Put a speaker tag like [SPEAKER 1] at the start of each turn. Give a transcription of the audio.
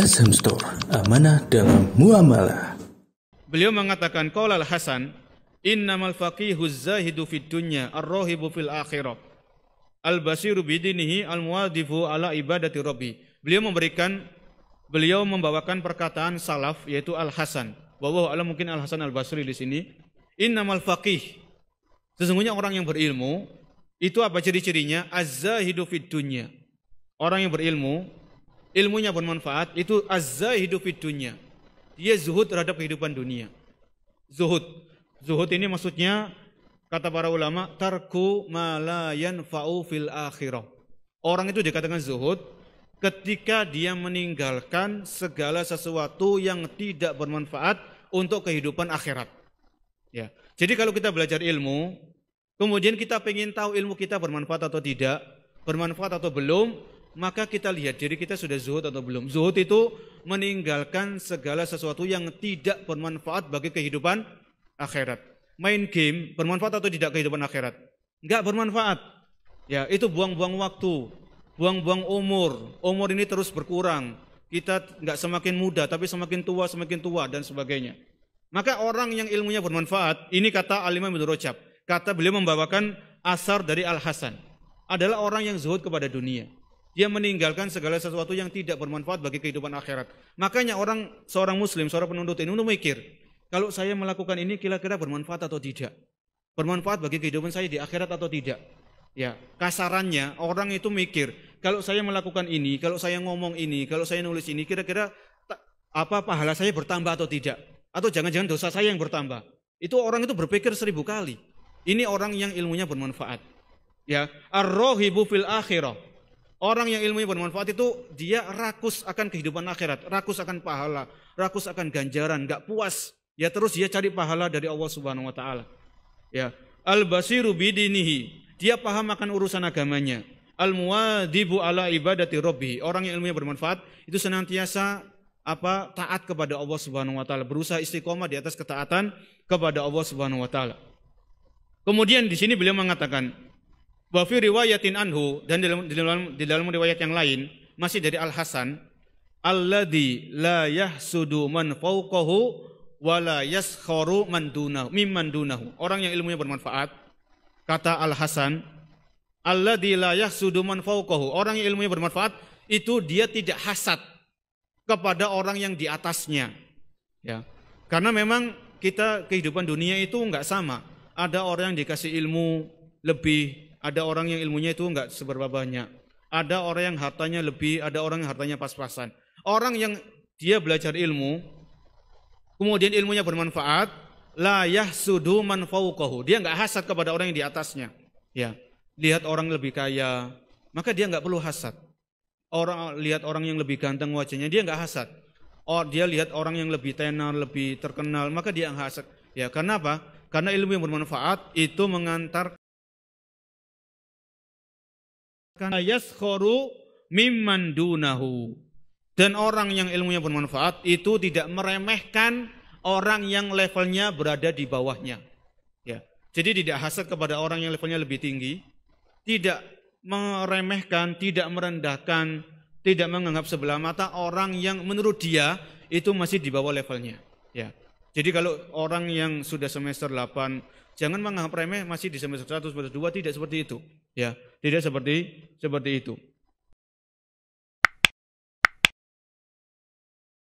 [SPEAKER 1] SM Store, amanah dalam muamalah. Beliau mengatakan qaulal Hasan, innamal faqihu zahidu fid dunya ar-rahibu fil akhirah. Al-basiru bidinihi al muadifu ala ibadati rabbi. Beliau memberikan beliau membawakan perkataan salaf yaitu Al-Hasan. Wallahu alam mungkin Al-Hasan Al-Basri di sini. Innamal faqih. Sesungguhnya orang yang berilmu itu apa ciri-cirinya? Az-zahidu fid dunya. Orang yang berilmu ilmunya bermanfaat itu azza hidup di dunia Dia zuhud terhadap kehidupan dunia. Zuhud. Zuhud ini maksudnya kata para ulama tarku malayan fau fil akhirah. Orang itu dikatakan zuhud ketika dia meninggalkan segala sesuatu yang tidak bermanfaat untuk kehidupan akhirat. Ya. Jadi kalau kita belajar ilmu, kemudian kita ingin tahu ilmu kita bermanfaat atau tidak, bermanfaat atau belum, maka kita lihat diri kita sudah zuhud atau belum. Zuhud itu meninggalkan segala sesuatu yang tidak bermanfaat bagi kehidupan akhirat. Main game bermanfaat atau tidak kehidupan akhirat? Enggak bermanfaat. Ya, itu buang-buang waktu, buang-buang umur. Umur ini terus berkurang. Kita enggak semakin muda tapi semakin tua, semakin tua dan sebagainya. Maka orang yang ilmunya bermanfaat, ini kata Alimah bin Rojab. Kata beliau membawakan asar dari Al-Hasan. Adalah orang yang zuhud kepada dunia dia meninggalkan segala sesuatu yang tidak bermanfaat bagi kehidupan akhirat. Makanya orang seorang muslim, seorang penuntut ini untuk mikir, kalau saya melakukan ini kira-kira bermanfaat atau tidak? Bermanfaat bagi kehidupan saya di akhirat atau tidak? Ya, kasarannya orang itu mikir, kalau saya melakukan ini, kalau saya ngomong ini, kalau saya nulis ini kira-kira apa pahala saya bertambah atau tidak? Atau jangan-jangan dosa saya yang bertambah? Itu orang itu berpikir seribu kali. Ini orang yang ilmunya bermanfaat. Ya, ar rohibu fil akhirah. Orang yang ilmunya bermanfaat itu dia rakus akan kehidupan akhirat, rakus akan pahala, rakus akan ganjaran, nggak puas. Ya terus dia cari pahala dari Allah Subhanahu wa taala. Ya, al-basiru bidinihi. Dia paham akan urusan agamanya. al muadibu ala ibadati robi. Orang yang ilmunya bermanfaat itu senantiasa apa taat kepada Allah Subhanahu wa taala, berusaha istiqomah di atas ketaatan kepada Allah Subhanahu wa taala. Kemudian di sini beliau mengatakan, Wa fi riwayatin anhu dan di dalam, di dalam, di dalam riwayat yang lain masih dari Al Hasan alladzi la yahsudu man fawqahu wa la yaskharu man dunahu mimman dunahu. Orang yang ilmunya bermanfaat kata Al Hasan alladzi la yahsudu man fawqahu. Orang yang ilmunya bermanfaat itu dia tidak hasad kepada orang yang di atasnya. Ya. Karena memang kita kehidupan dunia itu nggak sama. Ada orang yang dikasih ilmu lebih ada orang yang ilmunya itu enggak seberapa banyak, ada orang yang hartanya lebih, ada orang yang hartanya pas-pasan. Orang yang dia belajar ilmu, kemudian ilmunya bermanfaat, la yahsudu man fauqahu. Dia enggak hasad kepada orang yang di atasnya. Ya, lihat orang lebih kaya, maka dia enggak perlu hasad. Orang lihat orang yang lebih ganteng wajahnya, dia enggak hasad. Oh, dia lihat orang yang lebih tenar, lebih terkenal, maka dia enggak hasad. Ya, karena apa? Karena ilmu yang bermanfaat itu mengantar karena yaskhoru mimman dunahu. Dan orang yang ilmunya bermanfaat itu tidak meremehkan orang yang levelnya berada di bawahnya. Ya. Jadi tidak hasad kepada orang yang levelnya lebih tinggi, tidak meremehkan, tidak merendahkan, tidak menganggap sebelah mata orang yang menurut dia itu masih di bawah levelnya. Ya. Jadi kalau orang yang sudah semester 8 jangan menganggap remeh masih di semester 1, semester 2 tidak seperti itu. Ya, tidak seperti seperti itu.